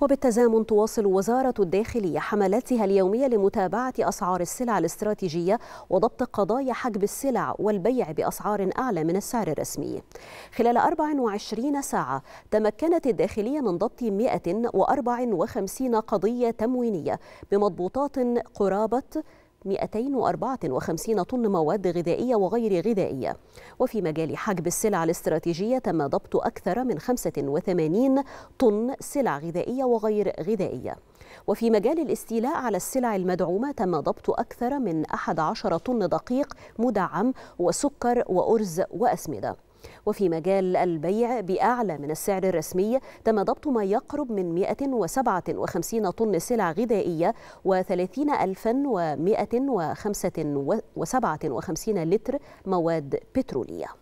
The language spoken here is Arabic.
وبالتزامن تواصل وزارة الداخلية حملاتها اليومية لمتابعة أسعار السلع الاستراتيجية وضبط قضايا حجب السلع والبيع بأسعار أعلى من السعر الرسمي خلال 24 ساعة تمكنت الداخلية من ضبط 154 قضية تموينية بمضبوطات قرابة 254 طن مواد غذائية وغير غذائية وفي مجال حجب السلع الاستراتيجية تم ضبط أكثر من 85 طن سلع غذائية وغير غذائية وفي مجال الاستيلاء على السلع المدعومة تم ضبط أكثر من 11 طن دقيق مدعم وسكر وأرز وأسمدة وفي مجال البيع بأعلى من السعر الرسمي تم ضبط ما يقرب من 157 طن سلع غذائية و30157 لتر مواد بترولية